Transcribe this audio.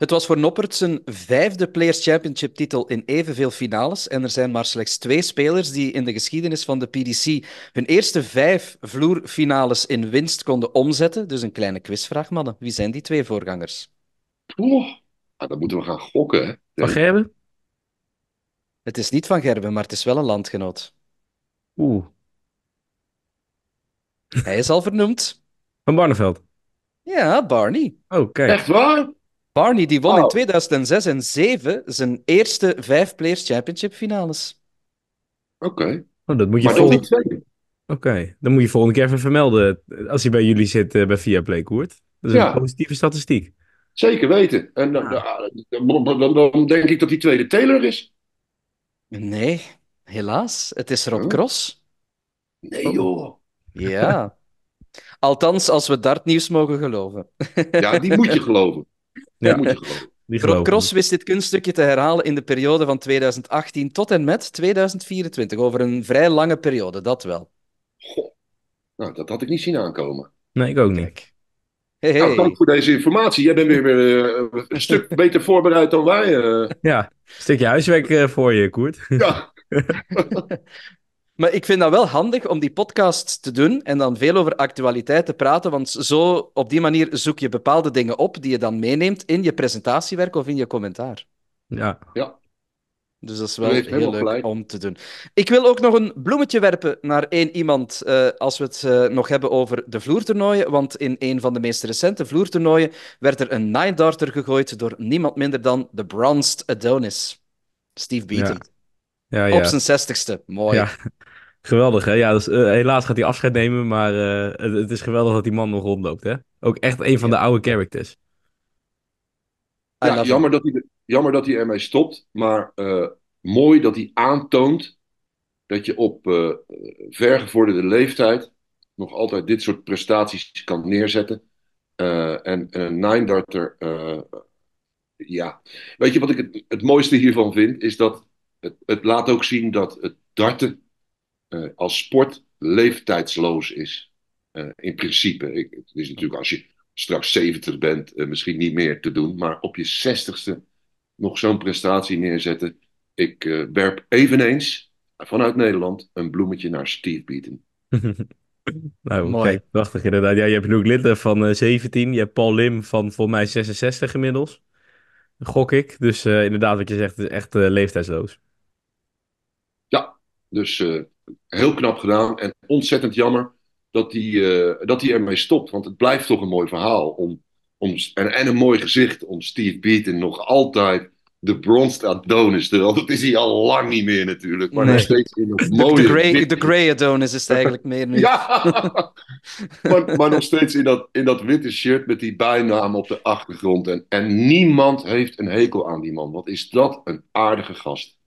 Het was voor Noppert zijn vijfde Players Championship titel in evenveel finales. En er zijn maar slechts twee spelers die in de geschiedenis van de PDC hun eerste vijf vloerfinales in winst konden omzetten. Dus een kleine quizvraag, mannen. Wie zijn die twee voorgangers? Oeh, ah, dat moeten we gaan gokken. Van Gerben? Het is niet van Gerben, maar het is wel een landgenoot. Oeh. Hij is al vernoemd. Van Barneveld? Ja, Barney. Oké. Oh, Echt waar? Barney die won in 2006 en 2007 zijn eerste vijf Players Championship finales. Oké. Oh, dat moet je volgende keer. Oké, dan moet je volgende keer even vermelden eh, als hij bij jullie zit eh, bij Via Koert. Dat is ja. een positieve statistiek. Zeker weten. En ah. Eh, ah, dan, denk ik dat die tweede Taylor is. Nee, helaas. Het is Rob oh. Cross. Nee joh. Oh. Ja. Althans, als we dartnieuws mogen geloven. ja, die moet je geloven. Ja. Moet Cross wist dit kunststukje te herhalen in de periode van 2018 tot en met 2024. Over een vrij lange periode, dat wel. Goh. Nou, dat had ik niet zien aankomen. Nee, ik ook niet. Hey, hey. Nou, dank voor deze informatie. Jij bent weer eh, een stuk beter voorbereid dan wij. Eh. Ja, een stukje huiswerk eh, voor je, Koert. Ja. Maar ik vind dat wel handig om die podcast te doen en dan veel over actualiteit te praten. Want zo, op die manier zoek je bepaalde dingen op die je dan meeneemt in je presentatiewerk of in je commentaar. Ja. ja. Dus dat is wel heel leuk om te doen. Ik wil ook nog een bloemetje werpen naar één iemand eh, als we het eh, nog hebben over de vloertoernooien. Want in een van de meest recente vloertoernooien werd er een nine darter gegooid door niemand minder dan de bronzed Adonis, Steve Beaton. Ja, ja. Op zijn zestigste. Mooi. Geweldig, hè? Ja, dus, eh, helaas gaat hij afscheid nemen, maar eh, het, is geweldig dat die man nog rondloopt, hè? Ook echt een van de oude characters. Ja, jammer dat, hij, jammer dat hij ermee stopt, maar eh, mooi dat hij aantoont dat je op vergevorderde leeftijd nog altijd dit soort prestaties kan neerzetten. en een nine darter, ja. Weet je wat ik het, het mooiste hiervan vind, is dat het, laat ook zien dat het darten eh, als sport leeftijdsloos is. Eh, in principe. Ik, het is natuurlijk als je straks 70 bent, eh, misschien niet meer te doen. Maar op je 60ste nog zo'n prestatie neerzetten. Ik werp eveneens vanuit Nederland een bloemetje naar Steve Beaton. nou, mooi. prachtig inderdaad. Ja, je hebt Luke Littler van 17. Je hebt Paul Lim van volgens mij 66 inmiddels. Gok ik. Dus inderdaad, wat je zegt, is echt leeftijdsloos. Dus eh, heel knap gedaan en ontzettend jammer dat hij eh, dat ermee stopt. Want het blijft toch een mooi verhaal. Om, om, en, en een mooi gezicht om Steve Beaton nog altijd de bronzed Adonis te dat is hij al lang niet meer natuurlijk. Maar nog steeds in een mooie... De, gray de grey Adonis is het eigenlijk meer nu. maar, maar, nog steeds in dat, in dat witte shirt met die bijnaam op de achtergrond. En, en niemand heeft een hekel aan die man. Wat is dat een aardige gast.